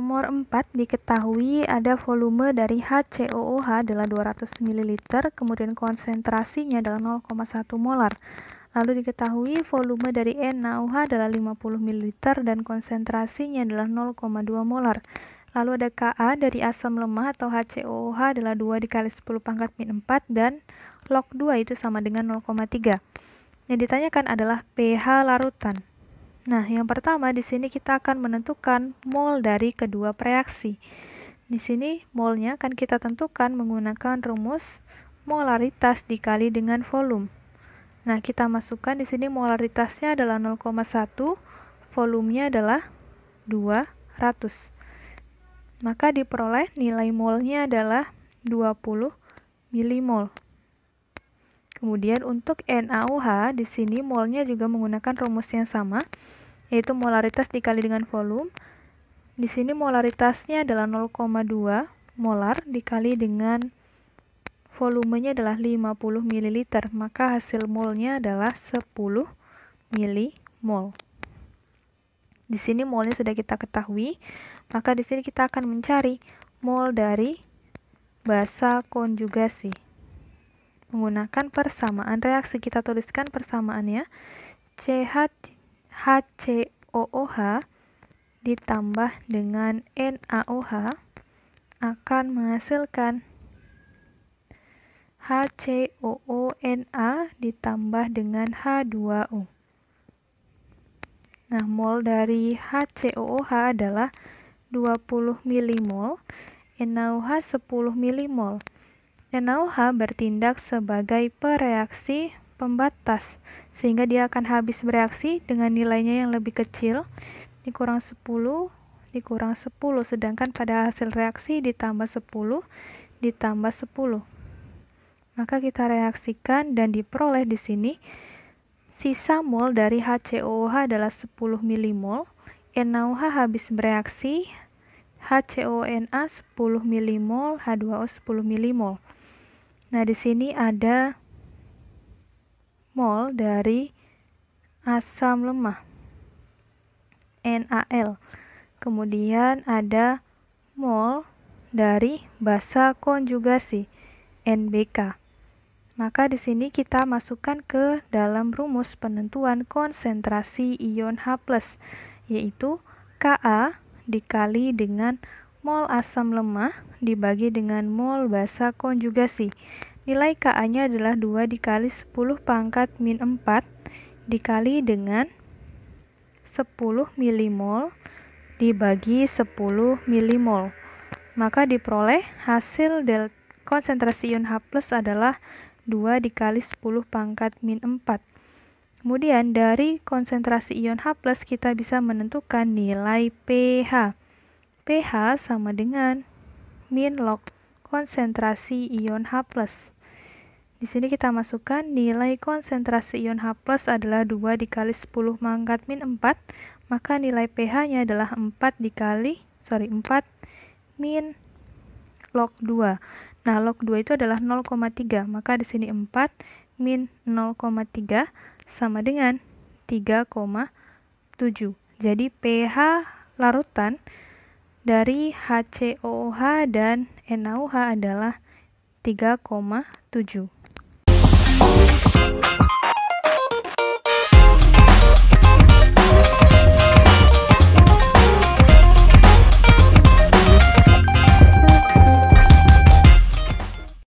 Nomor 4 diketahui ada volume dari HCOOH adalah 200 ml, kemudian konsentrasinya adalah 0,1 molar. Lalu diketahui volume dari NaOH adalah 50 ml dan konsentrasinya adalah 0,2 molar. Lalu ada Ka dari asam lemah atau HCOOH adalah 2 dikali 10 pangkat min 4 dan log 2 itu sama dengan 0,3. Yang ditanyakan adalah pH larutan. Nah, yang pertama di sini kita akan menentukan mol dari kedua reaksi. Di sini molnya akan kita tentukan menggunakan rumus molaritas dikali dengan volume. Nah, kita masukkan di sini molaritasnya adalah 0,1, volumenya adalah 200. Maka diperoleh nilai molnya adalah 20 milimol. Kemudian untuk NaOH di sini molnya juga menggunakan rumus yang sama, yaitu molaritas dikali dengan volume. Di sini molaritasnya adalah 0,2 molar dikali dengan volumenya adalah 50 ml, maka hasil molnya adalah 10 mol. Di sini molnya sudah kita ketahui, maka di sini kita akan mencari mol dari basa konjugasi. Menggunakan persamaan reaksi, kita tuliskan persamaannya. CH HCOOH ditambah dengan NaOH akan menghasilkan HCOONA ditambah dengan H2O. Nah, mol dari HCOOH adalah 20 milimol, NaOH 10 milimol. NaOH bertindak sebagai pereaksi pembatas, sehingga dia akan habis bereaksi dengan nilainya yang lebih kecil, dikurang 10, dikurang 10, sedangkan pada hasil reaksi ditambah 10, ditambah 10. Maka kita reaksikan dan diperoleh di sini, sisa mol dari HCOOH adalah 10 milimol, NaOH habis bereaksi, HCONA 10 milimol, H2O 10 milimol. Nah, di sini ada mol dari asam lemah NaL. Kemudian ada mol dari basa konjugasi NBK. Maka di sini kita masukkan ke dalam rumus penentuan konsentrasi ion H+, yaitu Ka dikali dengan mol asam lemah dibagi dengan mol basa konjugasi. Nilai KA-nya adalah 2 dikali 10 pangkat min 4 dikali dengan 10 milimol dibagi 10 milimol. Maka diperoleh hasil del konsentrasi ion H plus adalah 2 dikali 10 pangkat min 4. Kemudian dari konsentrasi ion H plus kita bisa menentukan nilai pH. pH sama dengan min log konsentrasi ion H+. Di sini kita masukkan nilai konsentrasi ion H+, adalah 2 dikali 10 mangkat min 4, maka nilai pH-nya adalah 4 dikali, sorry, 4 min log 2. Nah, log 2 itu adalah 0,3, maka di sini 4 min 0,3 sama dengan 3,7. Jadi pH larutan dari HCOOH dan NaOH adalah 3,7.